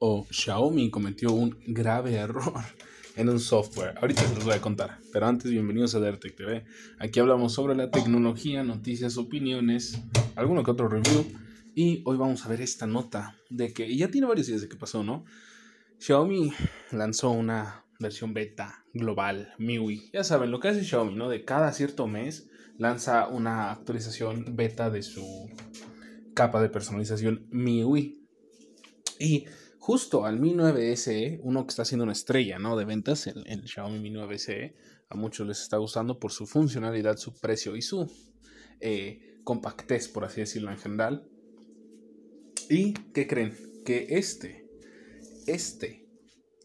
O Xiaomi cometió un grave error en un software. Ahorita les voy a contar, pero antes bienvenidos a DRT TV. Aquí hablamos sobre la tecnología, noticias, opiniones, alguno que otro review. Y hoy vamos a ver esta nota de que, ya tiene varios días de que pasó, ¿no? Xiaomi lanzó una versión beta global, MIUI. Ya saben, lo que hace Xiaomi, ¿no? De cada cierto mes lanza una actualización beta de su capa de personalización MIUI. Y justo al Mi 9 SE, uno que está siendo una estrella ¿no? de ventas, el, Xiaomi Mi 9 SE, a muchos les está gustando por su funcionalidad, su precio y su eh, compactez, por así decirlo en general. ¿Y qué creen? Que este, este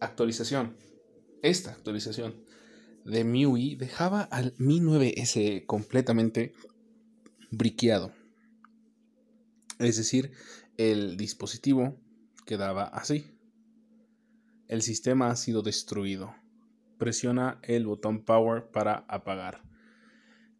actualización, esta actualización de MIUI dejaba al Mi 9 SE completamente briqueado. Es decir, el dispositivo quedaba así. El sistema ha sido destruido. Presiona el botón Power para apagar.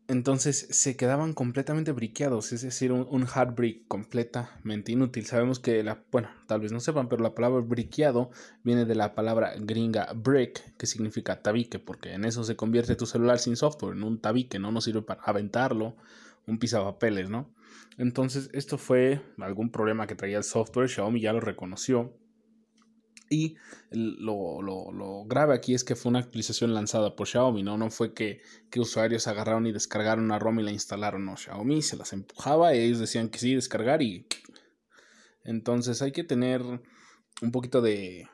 Entonces se quedaban completamente briqueados, es decir, un, hard brick completamente inútil. Sabemos que la, bueno, tal vez no sepan, pero la palabra briqueado viene de la palabra gringa brick, que significa tabique, porque en eso se convierte tu celular sin software, en un tabique, no nos sirve para aventarlo un pisapapeles, ¿no? Entonces, esto fue algún problema que traía el software, Xiaomi ya lo reconoció. Y lo, grave aquí es que fue una actualización lanzada por Xiaomi, ¿no? No fue que, que, usuarios agarraron y descargaron una ROM y la instalaron, no. Xiaomi se las empujaba y ellos decían que sí, descargar y... Entonces hay que tener un poquito de,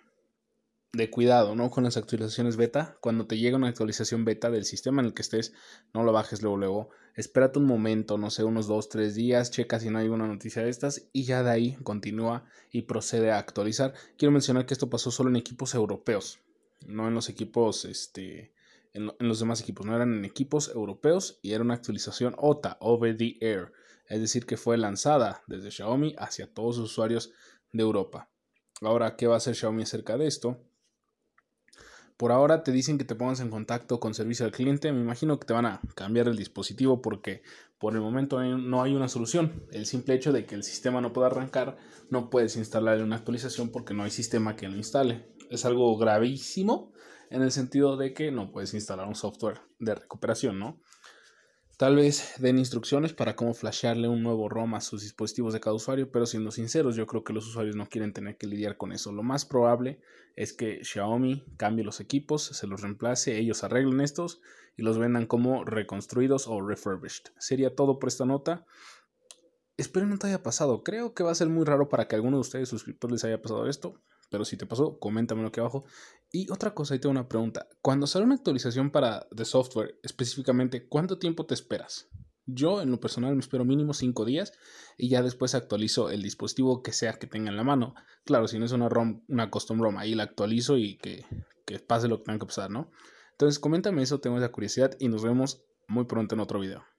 de cuidado, ¿no? Con las actualizaciones beta. Cuando te llega una actualización beta del sistema en el que estés, no lo bajes luego, luego. Espérate un momento, no sé, unos 2, 3 días, checa si no hay una noticia de estas y ya de ahí continúa y procede a actualizar. Quiero mencionar que esto pasó solo en equipos europeos, no en los equipos, este, en, en los demás equipos, no eran en equipos europeos y era una actualización OTA, Over the Air. Es decir, que fue lanzada desde Xiaomi hacia todos los usuarios de Europa. Ahora, ¿qué va a hacer Xiaomi acerca de esto? Por ahora te dicen que te pongas en contacto con servicio al cliente. Me imagino que te van a cambiar el dispositivo porque por el momento no hay una solución. El simple hecho de que el sistema no pueda arrancar, no puedes instalarle una actualización porque no hay sistema que lo instale. Es algo gravísimo en el sentido de que no puedes instalar un software de recuperación, ¿no? Tal vez den instrucciones para cómo flashearle un nuevo ROM a sus dispositivos de cada usuario, pero siendo sinceros, yo creo que los usuarios no quieren tener que lidiar con eso. Lo más probable es que Xiaomi cambie los equipos, se los reemplace, ellos arreglen estos y los vendan como reconstruidos o refurbished. Sería todo por esta nota. Espero no te haya pasado. Creo que va a ser muy raro para que alguno de ustedes suscriptores les haya pasado esto. Pero si te pasó, coméntamelo aquí abajo. Y otra cosa, ahí tengo una pregunta. Cuando sale una actualización para de software, específicamente, ¿cuánto tiempo te esperas? Yo, en lo personal, me espero mínimo 5 días y ya después actualizo el dispositivo que sea que tenga en la mano. Claro, si no es una ROM, una custom ROM, ahí la actualizo y que, que pase lo que tenga que pasar, ¿no? Entonces, coméntame eso, tengo esa curiosidad y nos vemos muy pronto en otro video.